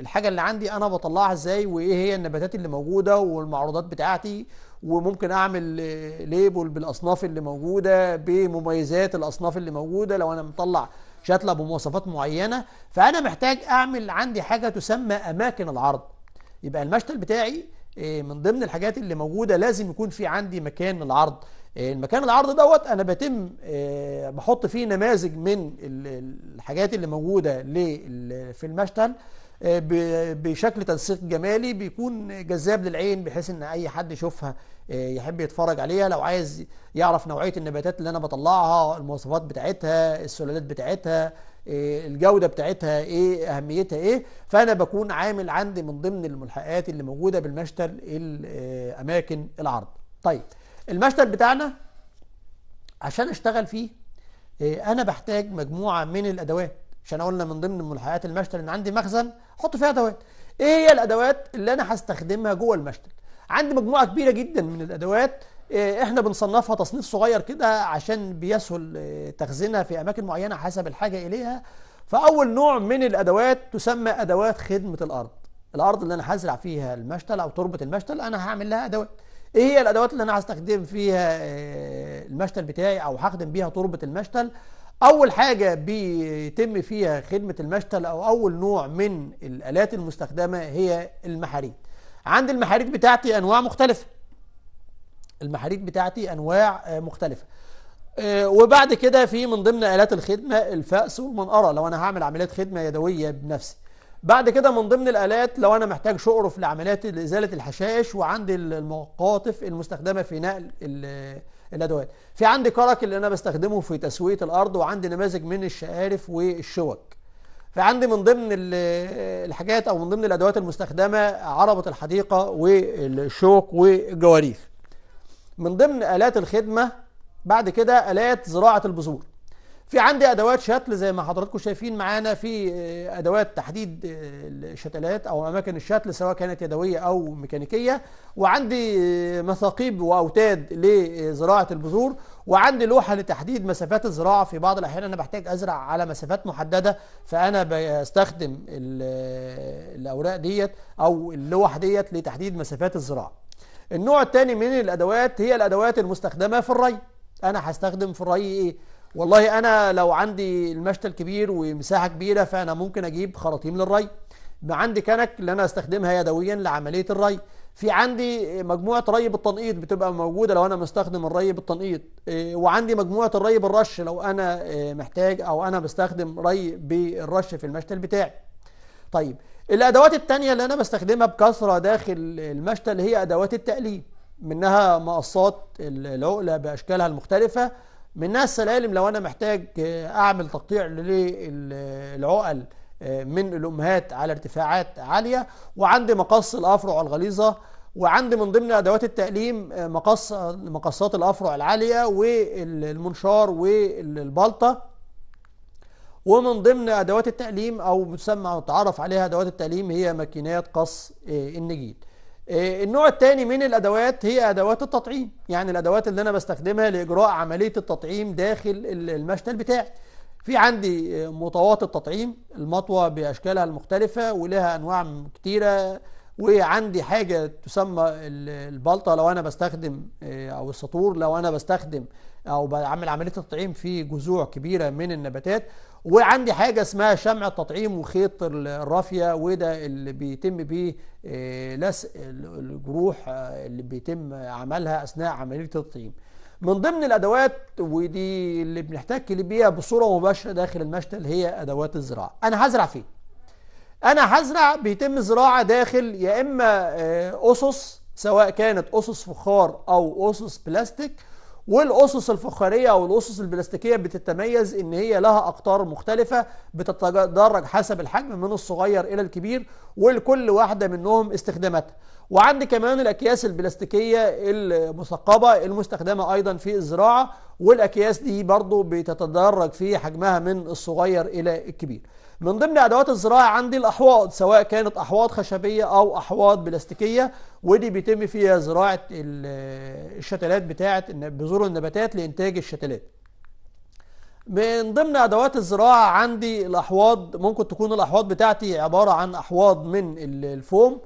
الحاجه اللي عندي انا بطلعها ازاي وايه هي النباتات اللي موجوده والمعروضات بتاعتي وممكن اعمل ليبل بالاصناف اللي موجوده بمميزات الاصناف اللي موجوده لو انا مطلع شتله بمواصفات معينه فانا محتاج اعمل عندي حاجه تسمى اماكن العرض يبقى المشتل بتاعي من ضمن الحاجات اللي موجوده لازم يكون في عندي مكان للعرض المكان العرض دوت انا بتم آه، بحط فيه نماذج من الحاجات اللي موجوده في المشتل آه، بشكل تنسيق جمالي بيكون جذاب للعين بحيث ان اي حد يشوفها آه، يحب يتفرج عليها لو عايز يعرف نوعيه النباتات اللي انا بطلعها المواصفات بتاعتها السلالات بتاعتها الجوده بتاعتها ايه اهميتها ايه فانا بكون عامل عندي من ضمن الملحقات اللي موجوده بالمشتل اماكن العرض طيب المشتل بتاعنا عشان اشتغل فيه آه، انا بحتاج مجموعه من الادوات عشان قلنا من ضمن ملحقات المشتل ان عندي مخزن احط فيه ادوات ايه هي الادوات اللي انا هستخدمها جوه المشتل عندي مجموعه كبيره جدا من الادوات آه، احنا بنصنفها تصنيف صغير كده عشان بيسهل آه، تخزينها في اماكن معينه حسب الحاجه اليها فاول نوع من الادوات تسمى ادوات خدمه الارض الارض اللي انا هزرع فيها المشتل او تربه المشتل انا هعمل لها ادوات ايه هي الادوات اللي انا هستخدم فيها آه، المشتل بتاعي او هخدم بيها تربه المشتل اول حاجه بيتم فيها خدمه المشتل او اول نوع من الالات المستخدمه هي المحاريت عند المحاريت بتاعتي انواع مختلفه المحاريت بتاعتي انواع آه، مختلفه آه، وبعد كده في من ضمن الات الخدمه الفأس والمنقره لو انا هعمل عمليات خدمه يدويه بنفسي بعد كده من ضمن الآلات لو أنا محتاج شقرف لعمليات إزالة الحشائش وعندي المقاطف المستخدمة في نقل الأدوات في عندي كرك اللي أنا بستخدمه في تسوية الأرض وعندي نماذج من الشقارف والشوك فعندي من ضمن الحاجات أو من ضمن الأدوات المستخدمة عربة الحديقة والشوك والجواريخ من ضمن آلات الخدمة بعد كده آلات زراعة البذور في عندي ادوات شتل زي ما حضراتكم شايفين معانا في آه، ادوات تحديد آه، الشتلات او اماكن الشتل سواء كانت يدويه او ميكانيكيه وعندي آه، مثاقيب واوتاد لزراعه البذور وعندي لوحه لتحديد مسافات الزراعه في بعض الاحيان انا بحتاج ازرع على مسافات محدده فانا بستخدم الاوراق ديت او اللوح ديت لتحديد مسافات الزراعه النوع الثاني من الادوات هي الادوات المستخدمه في الري انا هستخدم في الري ايه والله انا لو عندي المشتل كبير ومساحه كبيره فانا ممكن اجيب خراطيم للري عندي كنك اللي انا استخدمها يدويا لعمليه الري في عندي مجموعه ري بالتنقيط بتبقى موجوده لو انا مستخدم الري بالتنقيط إيه، وعندي مجموعه الري بالرش لو انا إيه، محتاج او انا بستخدم ري بالرش في المشتل بتاعي طيب الادوات التانية اللي انا بستخدمها بكثره داخل المشتل هي ادوات التقليب منها مقصات العقله باشكالها المختلفه منها السلالم لو انا محتاج آه، اعمل تقطيع للعقل آه، من الامهات على ارتفاعات عاليه وعندي مقص الافرع الغليظه وعندي من ضمن ادوات التأليم آه، مقص مقصات الافرع العاليه والمنشار والبلطه ومن ضمن ادوات التأليم او بتسمى او تعرف عليها ادوات التأليم هي ماكينات قص النجيل آه، النوع الثاني من الادوات هي ادوات التطعيم يعني الادوات اللي انا بستخدمها لاجراء عمليه التطعيم داخل المشتل بتاعي في عندي آه، مطوات التطعيم المطوه باشكالها المختلفه ولها انواع كتيره وعندي حاجه تسمى البلطه لو انا بستخدم آه، او السطور لو انا بستخدم او بعمل عمليه التطعيم في جذوع كبيره من النباتات وعندي حاجه اسمها شمع التطعيم وخيط الرافيه وده اللي بيتم بيه آه، لسق الجروح آه، اللي بيتم عملها اثناء عمليه التطعيم من ضمن الادوات ودي اللي بنحتك بيها بصوره مباشره داخل المشتل هي ادوات الزراعه انا هزرع فين انا هزرع بيتم زراعه داخل يا اما آه، اسس سواء كانت اسس فخار او اسس بلاستيك والاسس الفخاريه او الاسس البلاستيكيه بتتميز ان هي لها اقطار مختلفه بتتدرج حسب الحجم من الصغير الى الكبير ولكل واحده منهم استخداماتها وعندي كمان الاكياس البلاستيكيه المثقبه المستخدمه ايضا في الزراعه والاكياس دي برضو بتتدرج في حجمها من الصغير الى الكبير من ضمن ادوات الزراعه عندي الاحواض سواء كانت احواض خشبيه او احواض بلاستيكيه ودي بيتم فيها زراعه الشتلات بتاعه بذور النباتات لانتاج الشتلات من ضمن ادوات الزراعه عندي الاحواض ممكن تكون الاحواض بتاعتي عباره عن احواض من الفوم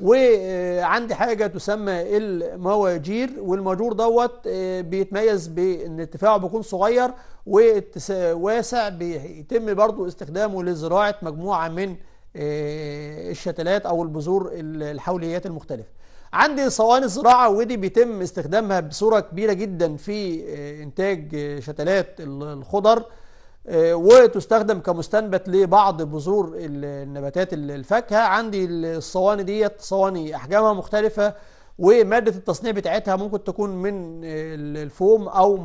وعندي حاجه تسمى المواجير والماجور دوت آه، بيتميز بان ارتفاعه بيكون صغير وواسع بيتم برضو استخدامه لزراعة مجموعة من آه، الشتلات أو البذور الحوليات المختلفة عندي صواني الزراعة ودي بيتم استخدامها بصورة كبيرة جدا في آه، إنتاج آه، شتلات الخضر وتستخدم كمستنبت لبعض بذور النباتات الفاكهة عندي الصواني ديت صواني أحجامها مختلفة وماده التصنيع بتاعتها ممكن تكون من الفوم او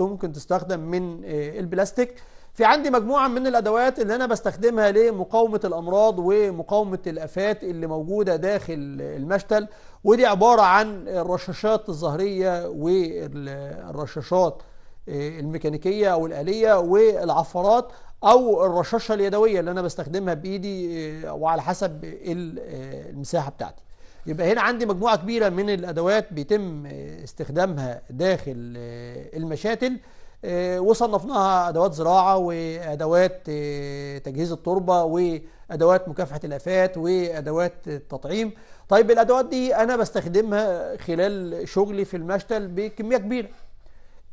ممكن تستخدم من آه، البلاستيك في عندي مجموعه من الادوات اللي انا بستخدمها لمقاومه الامراض ومقاومه الافات اللي موجوده داخل المشتل ودي عباره عن الرشاشات الظهريه والرشاشات آه، الميكانيكيه او الاليه والعفارات او الرشاشه اليدويه اللي انا بستخدمها بايدي آه، وعلى حسب المساحه بتاعتي يبقى هنا عندي مجموعة كبيرة من الأدوات بيتم استخدامها داخل آه، المشاتل آه، وصنفناها أدوات زراعة وأدوات آه، تجهيز التربة وأدوات مكافحة الآفات وأدوات التطعيم طيب الأدوات دي أنا بستخدمها خلال شغلي في المشتل بكمية كبيرة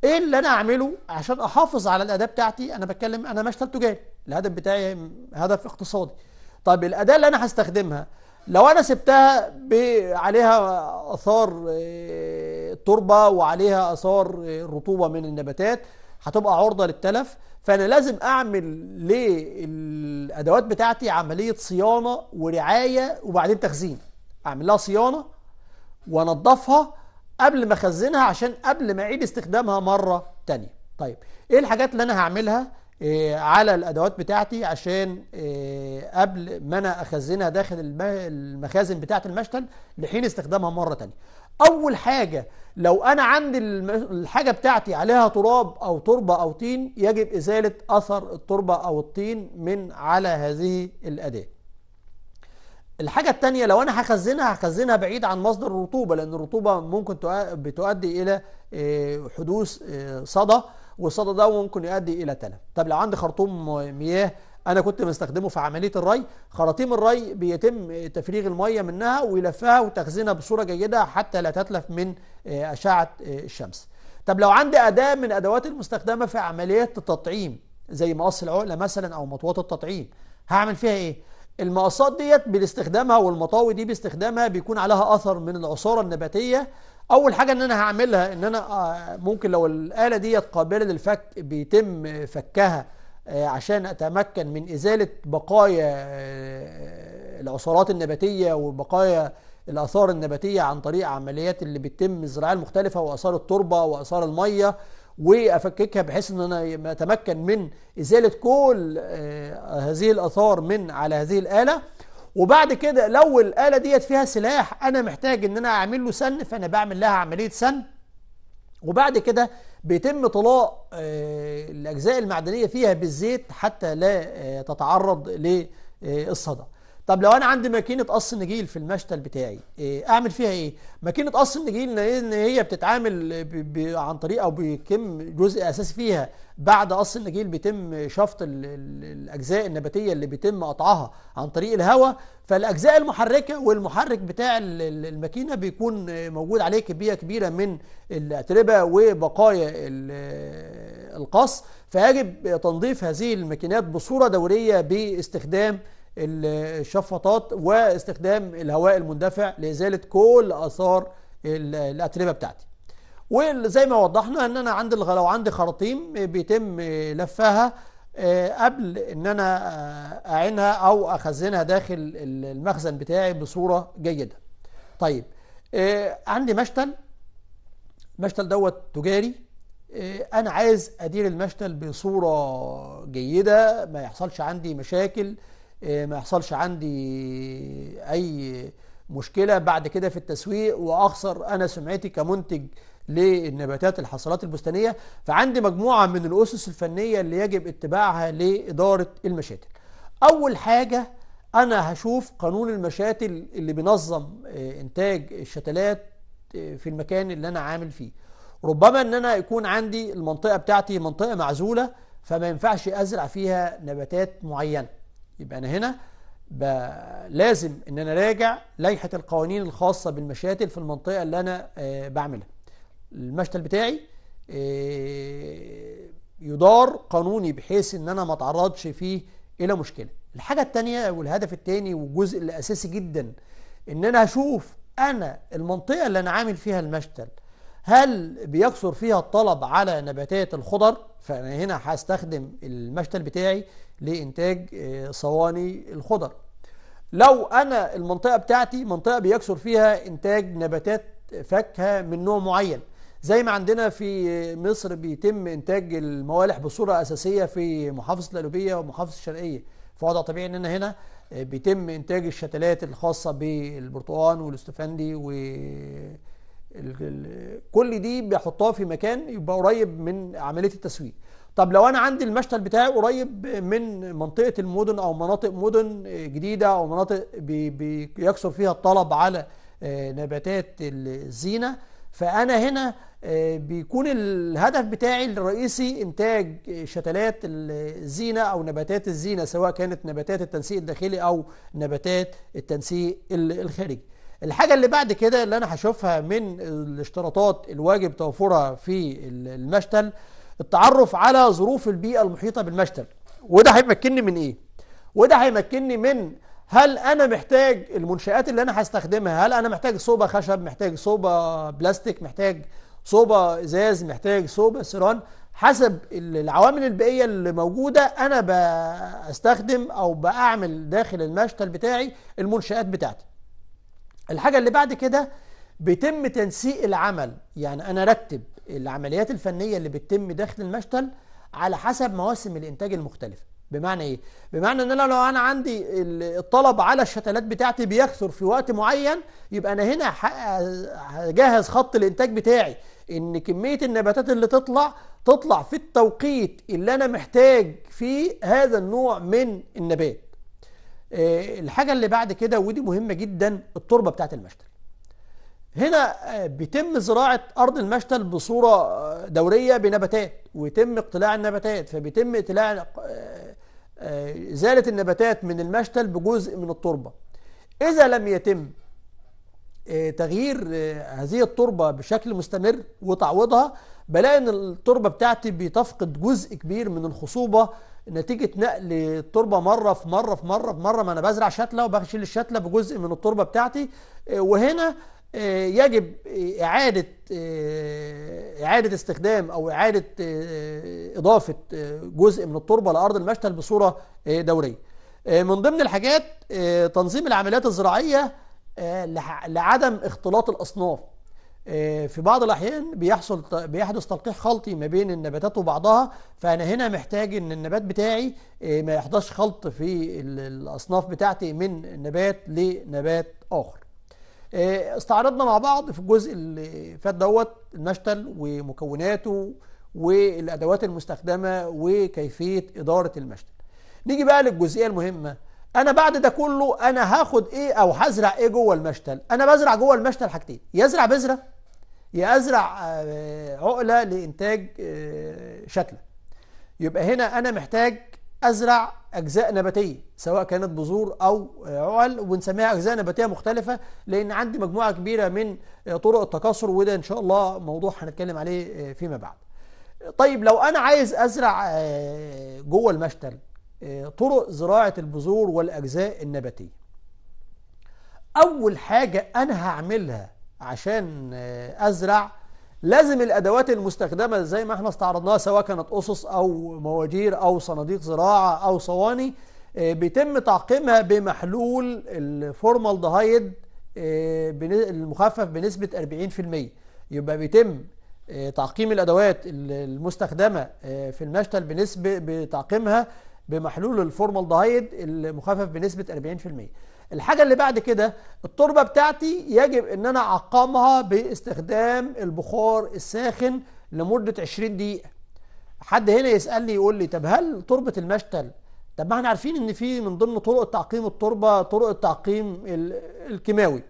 ايه اللي انا اعمله عشان احافظ على الاداه بتاعتي انا بتكلم انا مشتل تجاري الهدف بتاعي هدف اقتصادي طيب الاداه اللي انا هستخدمها لو انا سبتها عليها اثار آه، تربه وعليها اثار آه، رطوبه من النباتات هتبقى عرضه للتلف فانا لازم اعمل للادوات بتاعتي عمليه صيانه ورعايه وبعدين تخزين اعمل لها صيانه وانضفها قبل ما اخزنها عشان قبل ما اعيد استخدامها مره تانية طيب ايه الحاجات اللي انا هعملها آه، على الادوات بتاعتي عشان آه، قبل ما انا اخزنها داخل المخازن بتاعت المشتل لحين استخدامها مره تانية اول حاجه لو انا عندي الحاجه بتاعتي عليها تراب او تربه او طين يجب ازاله اثر التربه او الطين من على هذه الاداه الحاجة التانية لو أنا هخزنها هخزنها بعيد عن مصدر الرطوبة لأن الرطوبة ممكن بتؤدي إلى آه، حدوث صدى والصدى ده ممكن يؤدي الى تلف طب لو عندي خرطوم مياه انا كنت بستخدمه في عمليه الري خراطيم الري بيتم تفريغ الميه منها ويلفها وتخزينها بصوره جيده حتى لا تتلف من آه، اشعه آه، الشمس طب لو عندي اداه من ادوات المستخدمه في عمليات التطعيم زي مقص العقله مثلا او مطوات التطعيم هعمل فيها ايه المقصات ديت باستخدامها والمطاوي دي باستخدامها بيكون عليها اثر من العصاره النباتيه اول حاجه ان انا هعملها ان انا آه، ممكن لو الاله ديت قابله للفك بيتم فكها آه، عشان اتمكن من ازاله بقايا آه، العصارات النباتيه وبقايا الاثار النباتيه عن طريق عمليات اللي بتتم الزراعه المختلفه واثار التربه واثار الميه وافككها بحيث ان انا اتمكن من ازاله كل هذه الاثار من على هذه الاله وبعد كده لو الآلة ديت فيها سلاح أنا محتاج إن أنا أعمل له سن فأنا بعمل لها عملية سن وبعد كده بيتم طلاء آه، الأجزاء المعدنية فيها بالزيت حتى لا آه، تتعرض للصدأ طب لو انا عندي ماكينه قص النجيل في المشتل بتاعي إيه اعمل فيها ايه ماكينه قص النجيل لان هي بتتعامل عن طريق او بيتم جزء اساسي فيها بعد قص النجيل بيتم شفط الاجزاء النباتيه اللي بيتم قطعها عن طريق الهواء فالاجزاء المحركه والمحرك بتاع الماكينه بيكون موجود عليه كميه كبيره من الاتربه وبقايا القص فيجب تنظيف هذه الماكينات بصوره دوريه باستخدام الشفاطات واستخدام الهواء المندفع لازاله كل اثار الاتربه بتاعتي وزي ما وضحنا ان انا عند لو عندي خراطيم بيتم لفها آه، قبل ان انا آه، اعينها او اخزنها داخل المخزن بتاعي بصوره جيده طيب آه، عندي مشتل مشتل دوت تجاري انا عايز ادير المشتل بصوره جيده ما يحصلش عندي مشاكل آه، ما يحصلش عندي اي مشكله بعد كده في التسويق واخسر انا سمعتي كمنتج للنباتات الحصلات البستانيه فعندي مجموعه من الاسس الفنيه اللي يجب اتباعها لاداره المشاتل اول حاجه انا هشوف قانون المشاتل اللي بينظم آه، انتاج الشتلات آه، في المكان اللي انا عامل فيه ربما ان انا يكون عندي المنطقه بتاعتي منطقه معزوله فما ينفعش ازرع فيها نباتات معينه يبقى أنا هنا لازم ان انا راجع لائحه القوانين الخاصه بالمشاتل في المنطقه اللي انا آه بعملها المشتل بتاعي آه يدار قانوني بحيث ان انا ما اتعرضش فيه الى مشكله الحاجه الثانيه والهدف الثاني والجزء الاساسي جدا ان انا اشوف انا المنطقه اللي انا عامل فيها المشتل هل بيكثر فيها الطلب على نباتات الخضر فانا هنا هستخدم المشتل بتاعي لإنتاج آه، صواني الخضر لو أنا المنطقة بتاعتي منطقة بيكثر فيها إنتاج نباتات فاكهة من نوع معين زي ما عندنا في مصر بيتم إنتاج الموالح بصورة أساسية في محافظة الألوبية ومحافظة الشرقية فوضع طبيعي إننا هنا آه، بيتم إنتاج الشتلات الخاصة بالبرتقال والاستفندي و كل دي بيحطها في مكان يبقى قريب من عمليه التسويق طب لو انا عندي المشتل بتاعي قريب من منطقه المدن او مناطق مدن جديده او مناطق بيكثر فيها الطلب على آه، نباتات الزينه فانا هنا آه، بيكون الهدف بتاعي الرئيسي انتاج شتلات الزينه او نباتات الزينه سواء كانت نباتات التنسيق الداخلي او نباتات التنسيق الخارجي الحاجة اللي بعد كده اللي أنا هشوفها من الاشتراطات الواجب توفرها في المشتل التعرف على ظروف البيئة المحيطة بالمشتل وده هيمكنني من ايه وده هيمكنني من هل انا محتاج المنشآت اللي انا هستخدمها هل انا محتاج صوبة خشب محتاج صوبة بلاستيك محتاج صوبة ازاز محتاج صوبة سيران حسب العوامل البيئية اللي موجودة انا بستخدم او بعمل داخل المشتل بتاعي المنشآت بتاعتي الحاجة اللي بعد كده بيتم تنسيق العمل يعني انا رتب العمليات الفنية اللي بتتم داخل المشتل على حسب مواسم الانتاج المختلفة بمعنى ايه بمعنى ان انا لو انا عندي الطلب على الشتلات بتاعتي بيكثر في وقت معين يبقى انا هنا هجهز خط الانتاج بتاعي ان كميه النباتات اللي تطلع تطلع في التوقيت اللي انا محتاج فيه هذا النوع من النبات آه، الحاجه اللي بعد كده ودي مهمه جدا التربه بتاعت المشتل هنا آه، بيتم زراعة أرض المشتل بصورة آه، دورية بنباتات ويتم اقتلاع النباتات فبيتم اقتلاع إزالة آه، النباتات من المشتل بجزء من التربة إذا لم يتم تغيير هذه التربة بشكل مستمر وتعويضها بلاقي ان التربة بتاعتي بتفقد جزء كبير من الخصوبة نتيجة نقل التربة مرة في مرة في مرة في مرة ما انا بزرع شتلة وبشيل الشتلة بجزء من التربة بتاعتي وهنا آه، يجب إعادة آه، إعادة استخدام أو إعادة آه، إضافة جزء من التربة لأرض المشتل بصورة دورية من ضمن الحاجات تنظيم العمليات الزراعية لعدم اختلاط الأصناف في بعض الأحيان بيحصل بيحدث تلقيح خلطي ما بين النباتات وبعضها فأنا هنا محتاج إن النبات بتاعي ما يحدثش خلط في الأصناف بتاعتي من نبات لنبات آخر آه، استعرضنا مع بعض في الجزء اللي فات دوت المشتل ومكوناته والادوات المستخدمه وكيفيه اداره المشتل نيجي بقى للجزئيه المهمه انا بعد ده كله انا هاخد ايه او هزرع ايه جوه المشتل انا بزرع جوه المشتل حاجتين يا ازرع بذره يا ازرع آه، عقله لانتاج شتله آه، يبقى هنا انا محتاج أزرع أجزاء نباتية سواء كانت بذور أو عقل وبنسميها أجزاء نباتية مختلفة لأن عندي مجموعة كبيرة من طرق التكاثر وده إن شاء الله موضوع هنتكلم عليه آه، فيما بعد طيب لو أنا عايز أزرع آه، جوه المشتل آه، طرق زراعة البذور والأجزاء النباتية أول حاجة أنا هعملها عشان أزرع لازم الأدوات المستخدمة زي ما احنا استعرضناها سواء كانت أسس أو مواجير أو صناديق زراعة أو صواني آه، بيتم تعقيمها بمحلول الفورمال دهايد آه، المخفف بنسبة 40% يبقى بيتم آه، تعقيم الأدوات المستخدمة في المشتل بنسبة بتعقيمها بمحلول الفورمال دهايد المخفف بنسبة 40% الحاجة اللي بعد كده التربة بتاعتي يجب ان انا اعقمها باستخدام البخار الساخن لمدة 20 دقيقة حد هنا يسألني يقول لي طب هل تربة المشتل طب ما احنا عارفين ان في من ضمن طرق تعقيم التربة طرق التعقيم الكيماوي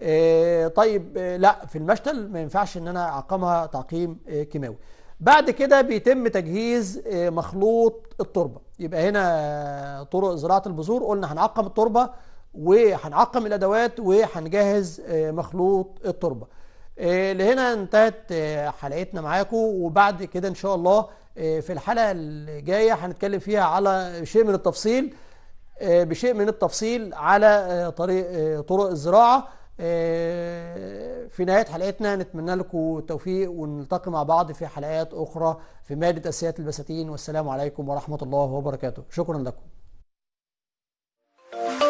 آه طيب آه لا في المشتل ما ينفعش ان انا اعقمها تعقيم آه كيماوي بعد كده بيتم تجهيز آه، مخلوط التربه يبقى هنا آه، طرق زراعه البذور قلنا هنعقم التربه وهنعقم الادوات وهنجهز آه، مخلوط التربه آه، لهنا انتهت آه، حلقتنا معاكم وبعد كده ان شاء الله في الحلقه الجايه هنتكلم فيها على شيء من التفصيل بشيء من التفصيل على طريق طرق الزراعه في نهايه حلقتنا نتمنى لكم التوفيق ونلتقي مع بعض في حلقات اخرى في ماده اساسيات البساتين والسلام عليكم ورحمه الله وبركاته شكرا لكم